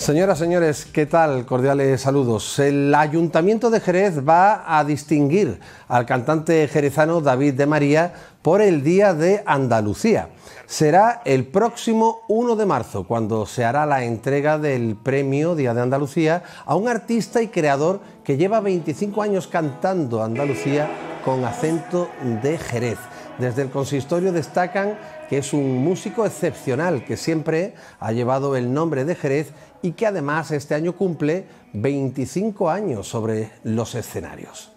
Señoras, señores, ¿qué tal? Cordiales saludos. El Ayuntamiento de Jerez va a distinguir al cantante jerezano David de María por el Día de Andalucía. Será el próximo 1 de marzo cuando se hará la entrega del premio Día de Andalucía a un artista y creador que lleva 25 años cantando Andalucía con acento de Jerez. Desde el consistorio destacan que es un músico excepcional que siempre ha llevado el nombre de Jerez y que además este año cumple 25 años sobre los escenarios.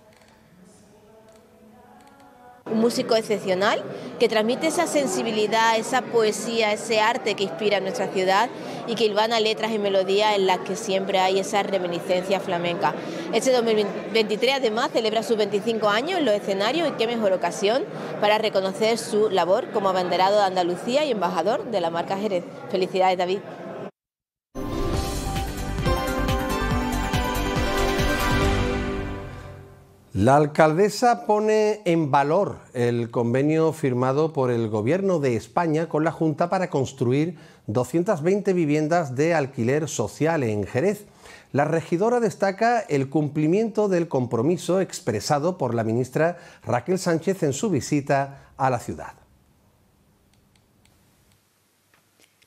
Un músico excepcional que transmite esa sensibilidad, esa poesía, ese arte que inspira a nuestra ciudad y que ilvana letras y melodías en las que siempre hay esa reminiscencia flamenca. Este 2023 además celebra sus 25 años en los escenarios y qué mejor ocasión para reconocer su labor como abanderado de Andalucía y embajador de la marca Jerez. Felicidades David. La alcaldesa pone en valor el convenio firmado por el Gobierno de España con la Junta para construir 220 viviendas de alquiler social en Jerez. La regidora destaca el cumplimiento del compromiso expresado por la ministra Raquel Sánchez en su visita a la ciudad.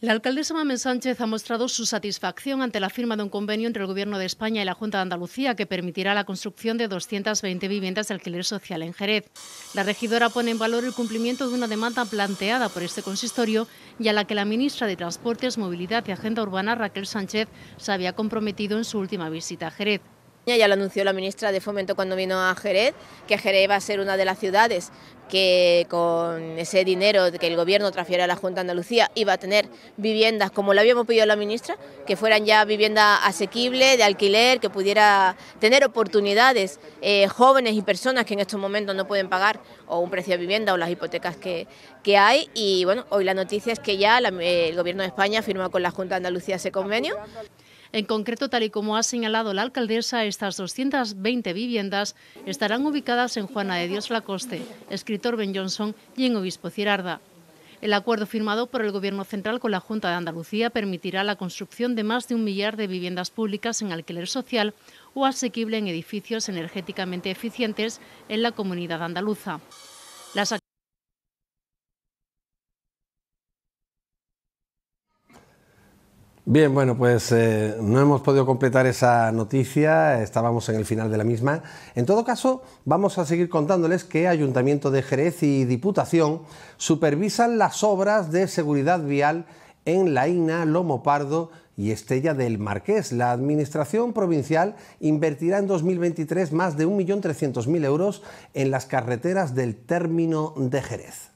La alcaldesa Mamen Sánchez ha mostrado su satisfacción ante la firma de un convenio entre el Gobierno de España y la Junta de Andalucía que permitirá la construcción de 220 viviendas de alquiler social en Jerez. La regidora pone en valor el cumplimiento de una demanda planteada por este consistorio y a la que la ministra de Transportes, Movilidad y Agenda Urbana, Raquel Sánchez, se había comprometido en su última visita a Jerez. Ya lo anunció la ministra de Fomento cuando vino a Jerez, que Jerez va a ser una de las ciudades que con ese dinero que el gobierno transfiera a la Junta de Andalucía iba a tener viviendas, como lo habíamos pedido a la ministra, que fueran ya vivienda asequible, de alquiler, que pudiera tener oportunidades eh, jóvenes y personas que en estos momentos no pueden pagar o un precio de vivienda o las hipotecas que, hay. Y bueno, hoy la noticia es que ya el gobierno de España firmó con la Junta de Andalucía ese convenio. En concreto, tal y como ha señalado la alcaldesa, estas 220 viviendas estarán ubicadas en Juana de Dios Lacoste, escritor Ben Johnson y en Obispo Cirarda. El acuerdo firmado por el Gobierno central con la Junta de Andalucía permitirá la construcción de más de un millar de viviendas públicas en alquiler social o asequible en edificios energéticamente eficientes en la comunidad andaluza. Las Bien, bueno, pues eh, no hemos podido completar esa noticia, estábamos en el final de la misma. En todo caso, vamos a seguir contándoles que Ayuntamiento de Jerez y Diputación supervisan las obras de seguridad vial en La Ina, Lomo Pardo y Estella del Marqués. La Administración Provincial invertirá en 2023 más de 1.300.000 euros en las carreteras del término de Jerez.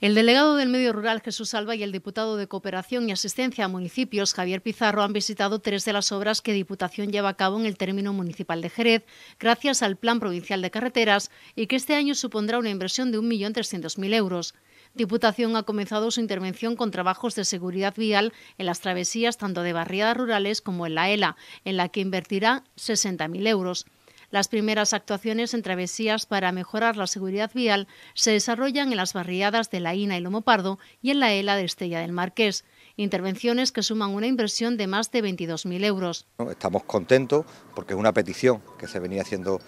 El delegado del Medio Rural, Jesús Alba, y el diputado de Cooperación y Asistencia a Municipios, Javier Pizarro, han visitado tres de las obras que Diputación lleva a cabo en el término municipal de Jerez, gracias al Plan Provincial de Carreteras, y que este año supondrá una inversión de 1.300.000 euros. Diputación ha comenzado su intervención con trabajos de seguridad vial en las travesías tanto de barriadas rurales como en la ELA, en la que invertirá 60.000 euros. Las primeras actuaciones en travesías para mejorar la seguridad vial se desarrollan en las barriadas de La Ina y Lomopardo y en la ELA de Estella del Marqués intervenciones que suman una inversión de más de 22.000 euros. Estamos contentos porque es una petición que se venía haciendo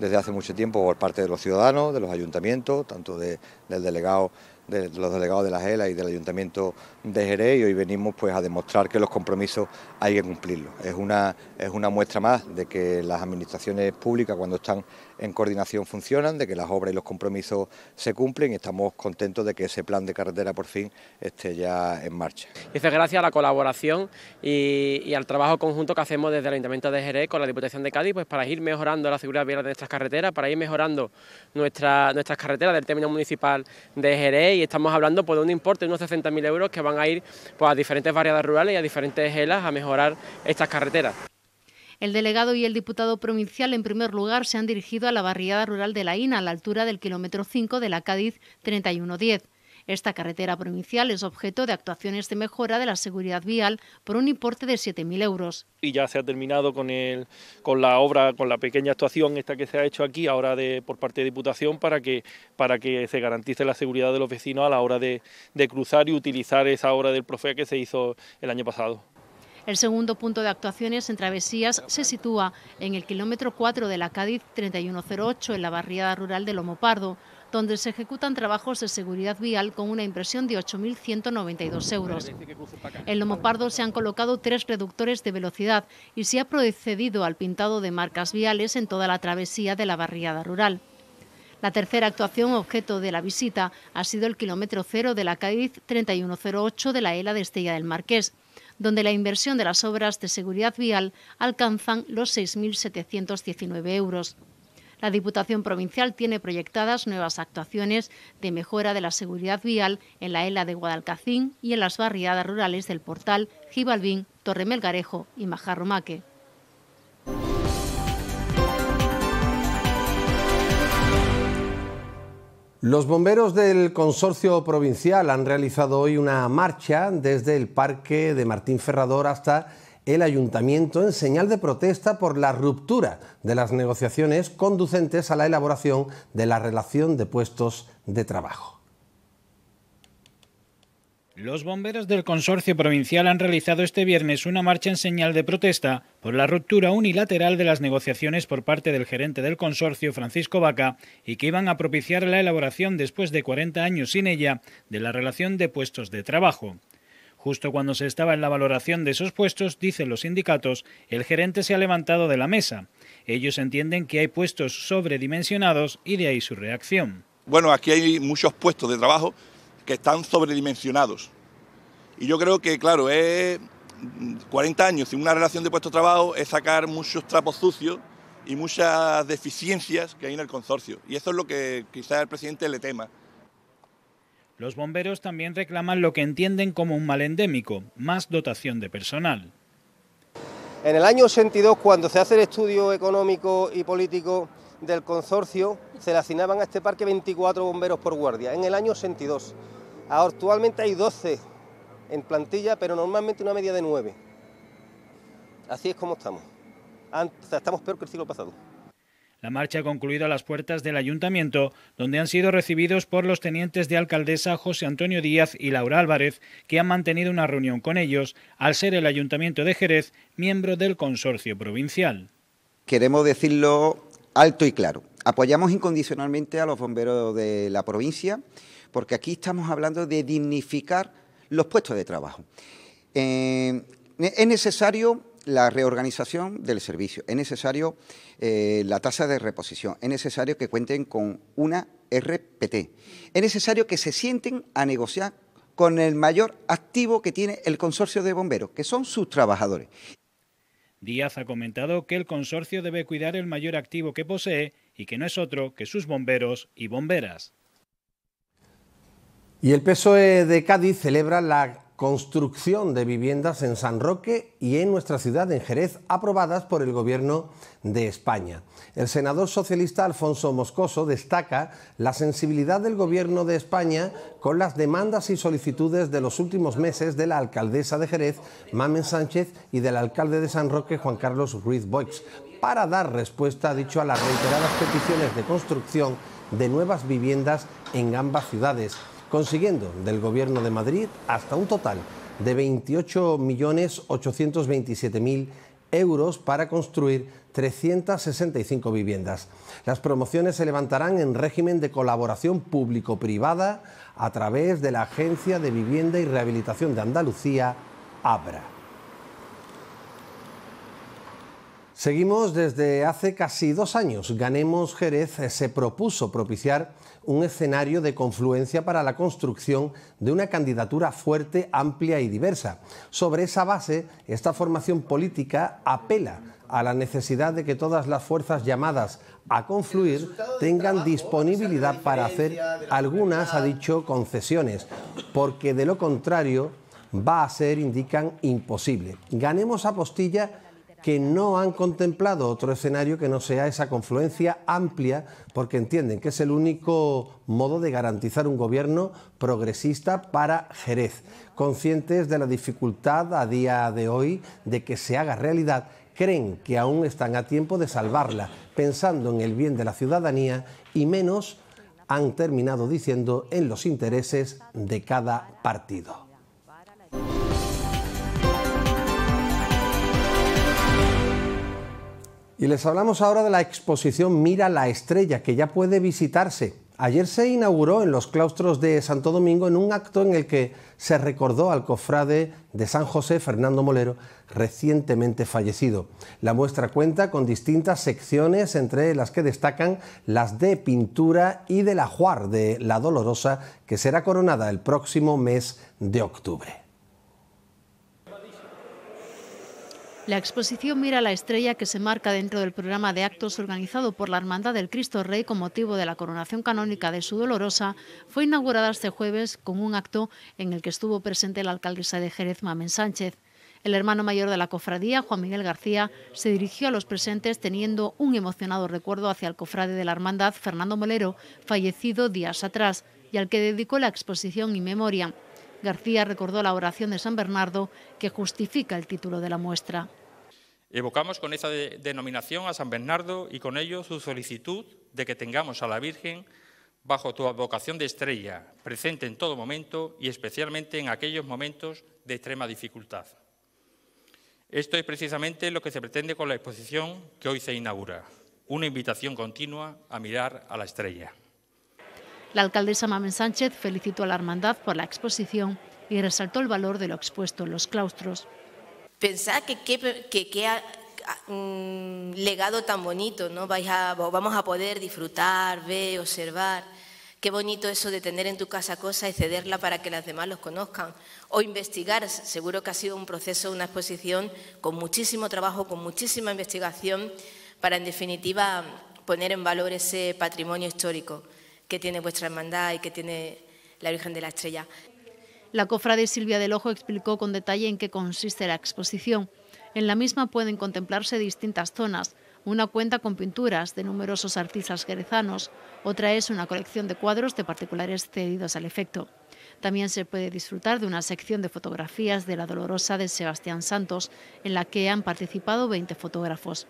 desde hace mucho tiempo por parte de los ciudadanos, de los ayuntamientos, tanto del delegado de los delegados de la GELA y del Ayuntamiento de Jerez y hoy venimos pues a demostrar que los compromisos hay que cumplirlos. Es una, es una muestra más de que las administraciones públicas cuando están en coordinación funcionan, de que las obras y los compromisos se cumplen y estamos contentos de que ese plan de carretera por fin esté ya en marcha. es gracias a la colaboración y, al trabajo conjunto que hacemos desde el Ayuntamiento de Jerez con la Diputación de Cádiz pues para ir mejorando la seguridad vial de nuestras carreteras, para ir mejorando nuestra, nuestras carreteras del término municipal de Jerez estamos hablando pues, de un importe de unos 60.000 euros que van a ir pues, a diferentes variedades rurales y a diferentes helas a mejorar estas carreteras. El delegado y el diputado provincial, en primer lugar, se han dirigido a la barriada rural de La Ina, a la altura del kilómetro 5 de la Cádiz 3110. Esta carretera provincial es objeto de actuaciones de mejora de la seguridad vial por un importe de 7.000 euros. Y ya se ha terminado con, con la obra, con la pequeña actuación esta que se ha hecho aquí ahora de, por parte de Diputación para que, se garantice la seguridad de los vecinos a la hora de, cruzar y utilizar esa obra del Profea que se hizo el año pasado. El segundo punto de actuaciones en travesías se sitúa en el kilómetro 4 de la Cádiz 3108, en la barriada rural de Lomopardo donde se ejecutan trabajos de seguridad vial con una impresión de 8.192 euros. En Lomopardo se han colocado tres reductores de velocidad y se ha procedido al pintado de marcas viales en toda la travesía de la barriada rural. La tercera actuación objeto de la visita ha sido el kilómetro cero de la Cádiz 3108 de la ELA de Estella del Marqués, donde la inversión de las obras de seguridad vial alcanzan los 6.719 euros. La Diputación Provincial tiene proyectadas nuevas actuaciones de mejora de la seguridad vial en la ELA de Guadalcacín y en las barriadas rurales del Portal, Gibalbín, Torremelgarejo y Majarromaque. Los bomberos del Consorcio Provincial han realizado hoy una marcha desde el Parque de Martín Ferrador hasta el ayuntamiento en señal de protesta por la ruptura de las negociaciones conducentes a la elaboración de la relación de puestos de trabajo. Los bomberos del consorcio provincial han realizado este viernes una marcha en señal de protesta por la ruptura unilateral de las negociaciones por parte del gerente del consorcio, Francisco Vaca, y que iban a propiciar la elaboración, después de 40 años sin ella, de la relación de puestos de trabajo. Justo cuando se estaba en la valoración de esos puestos, dicen los sindicatos, el gerente se ha levantado de la mesa. Ellos entienden que hay puestos sobredimensionados y de ahí su reacción. Bueno, aquí hay muchos puestos de trabajo que están sobredimensionados. Y yo creo que, claro, es 40 años sin una relación de puestos de trabajo es sacar muchos trapos sucios y muchas deficiencias que hay en el consorcio. Y eso es lo que quizás el presidente le tema. Los bomberos también reclaman lo que entienden como un mal endémico, más dotación de personal. En el año 82, cuando se hace el estudio económico y político del consorcio, se le asignaban a este parque 24 bomberos por guardia, en el año 82. Actualmente hay 12 en plantilla, pero normalmente una media de 9. Así es como estamos. estamos peor que el siglo pasado. La marcha ha concluido a las puertas del ayuntamiento, donde han sido recibidos por los tenientes de alcaldesa José Antonio Díaz y Laura Álvarez, que han mantenido una reunión con ellos, al ser el ayuntamiento de Jerez miembro del consorcio provincial. Queremos decirlo alto y claro. Apoyamos incondicionalmente a los bomberos de la provincia, porque aquí estamos hablando de dignificar los puestos de trabajo. Eh, es necesario la reorganización del servicio. Es necesario eh, la tasa de reposición, es necesario que cuenten con una RPT, es necesario que se sienten a negociar con el mayor activo que tiene el consorcio de bomberos, que son sus trabajadores. Díaz ha comentado que el consorcio debe cuidar el mayor activo que posee y que no es otro que sus bomberos y bomberas. Y el PSOE de Cádiz celebra la construcción de viviendas en San Roque y en nuestra ciudad, en Jerez, aprobadas por el Gobierno de España. El senador socialista Alfonso Moscoso destaca la sensibilidad del Gobierno de España con las demandas y solicitudes de los últimos meses de la alcaldesa de Jerez, Mamen Sánchez, y del alcalde de San Roque, Juan Carlos Ruiz Boix, para dar respuesta, dicho, a las reiteradas peticiones de construcción de nuevas viviendas en ambas ciudades consiguiendo del Gobierno de Madrid hasta un total de 28.827.000 euros para construir 365 viviendas. Las promociones se levantarán en régimen de colaboración público-privada a través de la Agencia de Vivienda y Rehabilitación de Andalucía, ABRA. Seguimos desde hace casi dos años. Ganemos Jerez se propuso propiciar un escenario de confluencia para la construcción de una candidatura fuerte, amplia y diversa. Sobre esa base, esta formación política apela a la necesidad de que todas las fuerzas llamadas a confluir tengan disponibilidad para hacer algunas, ha dicho, concesiones, porque de lo contrario va a ser, indican, imposible. Ganemos apostilla que no han contemplado otro escenario que no sea esa confluencia amplia, porque entienden que es el único modo de garantizar un gobierno progresista para Jerez, conscientes de la dificultad a día de hoy de que se haga realidad creen que aún están a tiempo de salvarla, pensando en el bien de la ciudadanía y menos han terminado diciendo en los intereses de cada partido. Y les hablamos ahora de la exposición Mira la Estrella, que ya puede visitarse. Ayer se inauguró en los claustros de Santo Domingo en un acto en el que se recordó al cofrade de San José, Fernando Molero, recientemente fallecido. La muestra cuenta con distintas secciones, entre las que destacan las de pintura y del ajuar de La Dolorosa, que será coronada el próximo mes de octubre. La exposición mira la estrella que se marca dentro del programa de actos organizado por la Hermandad del Cristo Rey con motivo de la coronación canónica de su Dolorosa. Fue inaugurada este jueves con un acto en el que estuvo presente la alcaldesa de Jerez, Mamen Sánchez. El hermano mayor de la cofradía, Juan Miguel García, se dirigió a los presentes teniendo un emocionado recuerdo hacia el cofrade de la hermandad, Fernando Molero, fallecido días atrás, y al que dedicó la exposición y memoria. García recordó la oración de San Bernardo que justifica el título de la muestra. Evocamos con esa denominación a San Bernardo y con ello su solicitud de que tengamos a la Virgen bajo tu advocación de estrella, presente en todo momento y especialmente en aquellos momentos de extrema dificultad. Esto es precisamente lo que se pretende con la exposición que hoy se inaugura, una invitación continua a mirar a la estrella. La alcaldesa Mamen Sánchez felicitó a la hermandad por la exposición y resaltó el valor de lo expuesto en los claustros. Pensad que qué ah, mm, legado tan bonito, ¿no? Vais a, vamos a poder disfrutar, ver, observar. Qué bonito eso de tener en tu casa cosas y cederla para que las demás los conozcan. O investigar, seguro que ha sido un proceso, una exposición con muchísimo trabajo, con muchísima investigación, para en definitiva poner en valor ese patrimonio histórico que tiene vuestra hermandad y que tiene la Virgen de la Estrella. La cofra de Silvia del Ojo explicó con detalle en qué consiste la exposición. En la misma pueden contemplarse distintas zonas. Una cuenta con pinturas de numerosos artistas jerezanos, otra es una colección de cuadros de particulares cedidos al efecto. También se puede disfrutar de una sección de fotografías de la Dolorosa de Sebastián Santos, en la que han participado 20 fotógrafos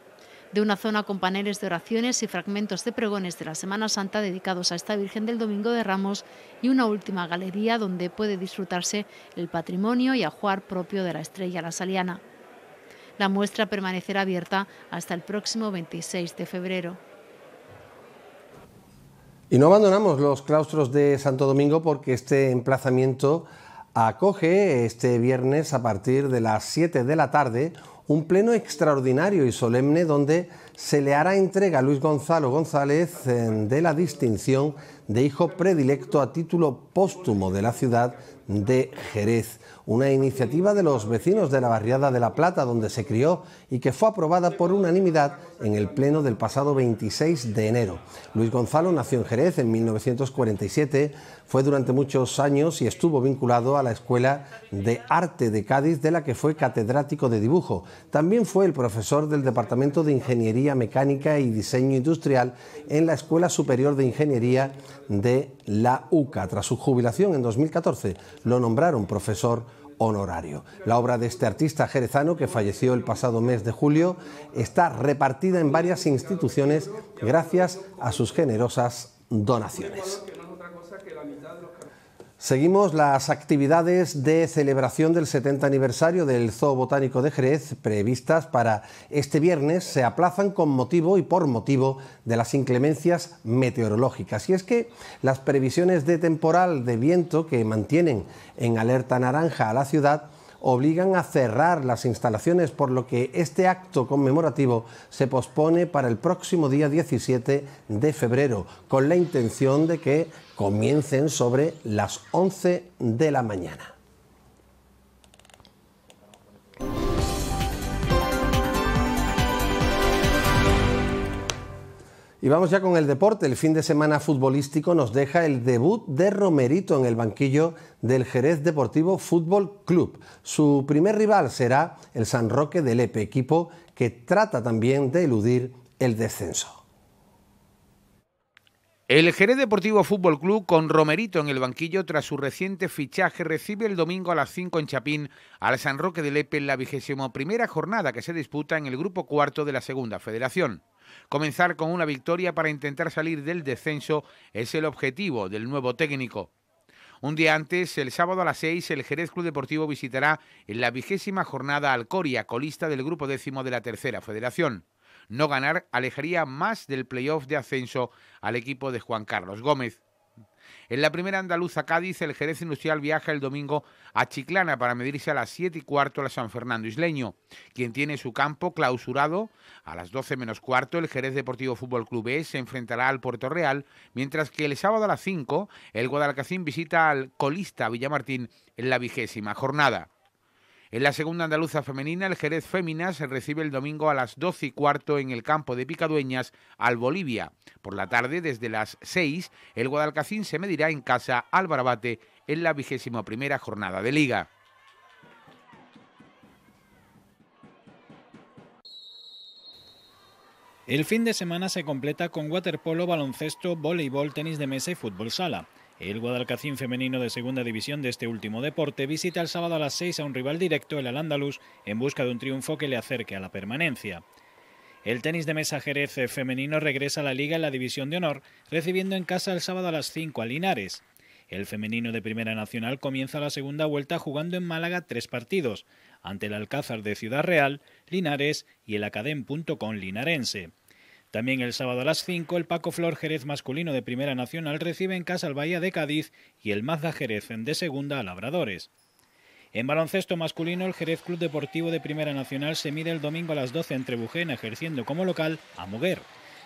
de una zona con paneles de oraciones y fragmentos de pregones de la Semana Santa dedicados a esta Virgen del Domingo de Ramos y una última galería donde puede disfrutarse el patrimonio y ajuar propio de la estrella La Saliana. La muestra permanecerá abierta hasta el próximo 26 de febrero. Y no abandonamos los claustros de Santo Domingo porque este emplazamiento acoge este viernes a partir de las 7 de la tarde un pleno extraordinario y solemne donde se le hará entrega a Luis Gonzalo González eh, de la distinción de hijo predilecto a título póstumo de la ciudad de Jerez, una iniciativa de los vecinos de la barriada de La Plata donde se crió y que fue aprobada por unanimidad en el Pleno del pasado 26 de enero. Luis Gonzalo nació en Jerez en 1947, fue durante muchos años y estuvo vinculado a la Escuela de Arte de Cádiz de la que fue catedrático de dibujo. También fue el profesor del Departamento de Ingeniería Mecánica y Diseño Industrial en la Escuela Superior de Ingeniería de la UCA. Tras su jubilación en 2014, lo nombraron profesor honorario. La obra de este artista jerezano, que falleció el pasado mes de julio, está repartida en varias instituciones gracias a sus generosas donaciones. Seguimos las actividades de celebración del 70 aniversario del Zoo Botánico de Jerez previstas para este viernes se aplazan con motivo y por motivo de las inclemencias meteorológicas. Y es que las previsiones de temporal de viento que mantienen en alerta naranja a la ciudad obligan a cerrar las instalaciones, por lo que este acto conmemorativo se pospone para el próximo día 17 de febrero, con la intención de que comiencen sobre las 11 de la mañana. Y vamos ya con el deporte. El fin de semana futbolístico nos deja el debut de Romerito en el banquillo del Jerez Deportivo Fútbol Club. Su primer rival será el San Roque del Epe, equipo que trata también de eludir el descenso. El Jerez Deportivo Fútbol Club, con Romerito en el banquillo tras su reciente fichaje, recibe el domingo a las 5 en Chapín al San Roque del Epe en la vigésima primera jornada que se disputa en el grupo cuarto de la Segunda Federación. Comenzar con una victoria para intentar salir del descenso es el objetivo del nuevo técnico. Un día antes, el sábado a las 6, el Jerez Club Deportivo visitará en la vigésima jornada Coria colista del grupo décimo de la tercera federación. No ganar alejaría más del playoff de ascenso al equipo de Juan Carlos Gómez. En la primera andaluza Cádiz, el Jerez Industrial viaja el domingo a Chiclana para medirse a las 7 y cuarto a San Fernando Isleño, quien tiene su campo clausurado. A las 12 menos cuarto, el Jerez Deportivo Fútbol Club B e se enfrentará al Puerto Real, mientras que el sábado a las 5, el Guadalcacín visita al colista Villamartín en la vigésima jornada. En la segunda andaluza femenina, el Jerez Fémina se recibe el domingo a las 12 y cuarto en el campo de Picadueñas al Bolivia. Por la tarde, desde las 6, el Guadalcacín se medirá en casa al Barabate en la vigésima primera jornada de Liga. El fin de semana se completa con waterpolo, baloncesto, voleibol, tenis de mesa y fútbol sala. El Guadalcacín femenino de segunda división de este último deporte visita el sábado a las 6 a un rival directo, el al en busca de un triunfo que le acerque a la permanencia. El tenis de mesa Jerez femenino regresa a la liga en la división de honor, recibiendo en casa el sábado a las 5 a Linares. El femenino de Primera Nacional comienza la segunda vuelta jugando en Málaga tres partidos, ante el Alcázar de Ciudad Real, Linares y el Academ.com Linarense. También el sábado a las 5, el Paco Flor Jerez masculino de Primera Nacional recibe en casa al Bahía de Cádiz y el Mazda Jerez de Segunda a Labradores. En baloncesto masculino, el Jerez Club Deportivo de Primera Nacional se mide el domingo a las 12 entre Trebujena, ejerciendo como local a Muguer,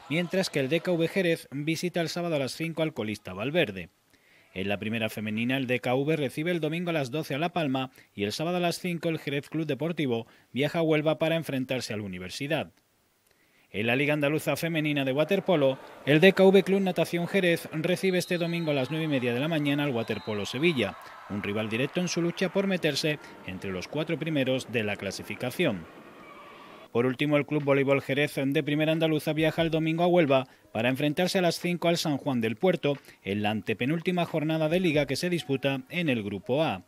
mientras que el DKV Jerez visita el sábado a las 5 al colista Valverde. En la primera femenina, el DKV recibe el domingo a las 12 a La Palma y el sábado a las 5 el Jerez Club Deportivo viaja a Huelva para enfrentarse a la universidad. En la Liga Andaluza Femenina de Waterpolo, el DKV Club Natación Jerez recibe este domingo a las 9 y media de la mañana al Waterpolo Sevilla, un rival directo en su lucha por meterse entre los cuatro primeros de la clasificación. Por último, el Club Voleibol Jerez de Primera Andaluza viaja el domingo a Huelva para enfrentarse a las 5 al San Juan del Puerto en la antepenúltima jornada de liga que se disputa en el Grupo A.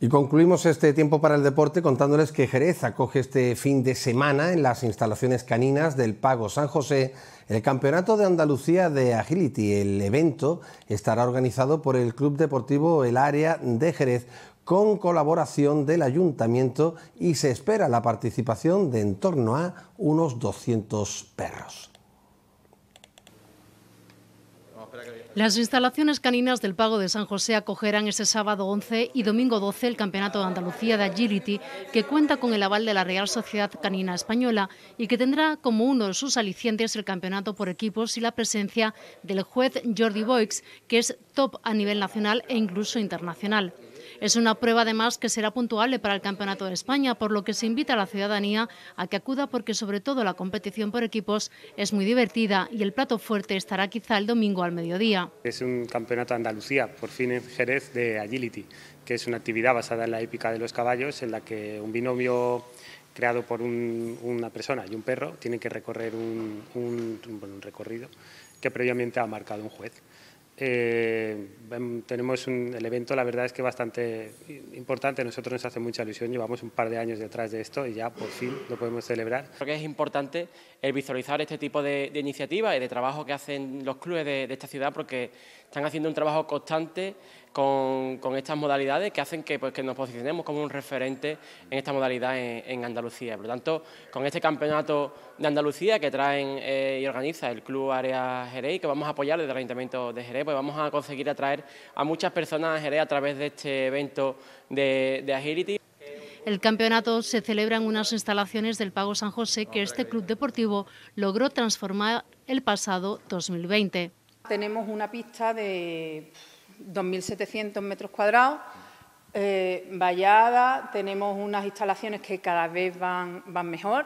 Y concluimos este tiempo para el deporte contándoles que Jerez acoge este fin de semana en las instalaciones caninas del Pago San José el Campeonato de Andalucía de Agility. El evento estará organizado por el Club Deportivo El Área de Jerez con colaboración del ayuntamiento y se espera la participación de en torno a unos 200 perros. Las instalaciones caninas del Pago de San José acogerán este sábado 11 y domingo 12 el Campeonato de Andalucía de Agility, que cuenta con el aval de la Real Sociedad Canina Española y que tendrá como uno de sus alicientes el campeonato por equipos y la presencia del juez Jordi Boix, que es top a nivel nacional e incluso internacional. Es una prueba además que será puntuable para el Campeonato de España, por lo que se invita a la ciudadanía a que acuda porque sobre todo la competición por equipos es muy divertida y el plato fuerte estará quizá el domingo al mediodía. Es un campeonato de Andalucía, por fin en Jerez de Agility, que es una actividad basada en la épica de los caballos en la que un binomio creado por una persona y un perro tiene que recorrer un recorrido que previamente ha marcado un juez. Eh, em, tenemos un, el evento, la verdad es que bastante importante. Nosotros nos hace mucha ilusión, llevamos un par de años detrás de esto y ya por fin lo podemos celebrar. Creo que es importante el visualizar este tipo de, de iniciativas y de trabajo que hacen los clubes de, de esta ciudad porque están haciendo un trabajo constante con, estas modalidades que hacen pues, que, nos posicionemos como un referente en esta modalidad en, Andalucía. Por lo tanto, con este campeonato de Andalucía que traen eh, y organiza el Club Área Jerez que vamos a apoyar desde el Ayuntamiento de Jerez, pues vamos a conseguir atraer a muchas personas a Jerez a través de este evento de Agility. El campeonato se celebra en unas instalaciones del Pago San José que este club deportivo logró transformar el pasado 2020. Tenemos una pista de 2.700 metros cuadrados, eh, vallada, tenemos unas instalaciones que cada vez van, mejor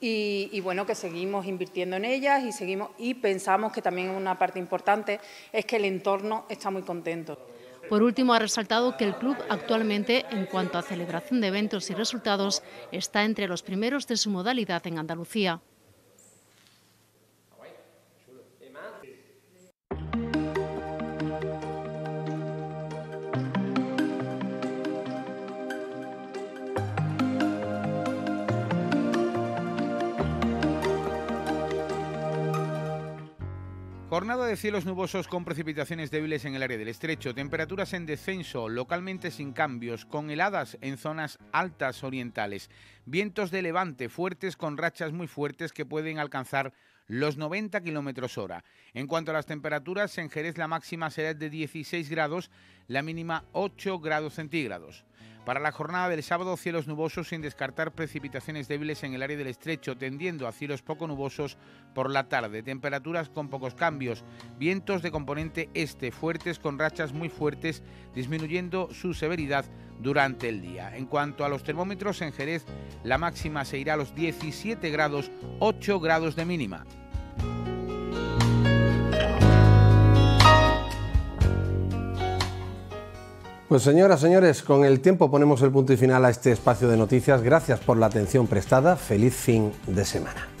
y, y, bueno, que seguimos invirtiendo en ellas y, seguimos, y pensamos que también una parte importante es que el entorno está muy contento. Por último, ha resaltado que el club actualmente, en cuanto a celebración de eventos y resultados, está entre los primeros de su modalidad en Andalucía. Jornada de cielos nubosos con precipitaciones débiles en el área del estrecho, temperaturas en descenso, localmente sin cambios, con heladas en zonas altas orientales, vientos de levante fuertes con rachas muy fuertes que pueden alcanzar los 90 kilómetros hora. En cuanto a las temperaturas, en Jerez la máxima será de 16 grados, la mínima 8 grados centígrados. Para la jornada del sábado, cielos nubosos sin descartar precipitaciones débiles en el área del estrecho, tendiendo a cielos poco nubosos por la tarde. Temperaturas con pocos cambios, vientos de componente este fuertes con rachas muy fuertes, disminuyendo su severidad durante el día. En cuanto a los termómetros en Jerez, la máxima se irá a los 17 grados, 8 grados de mínima. Pues señoras, señores, con el tiempo ponemos el punto y final a este espacio de noticias. Gracias por la atención prestada. Feliz fin de semana.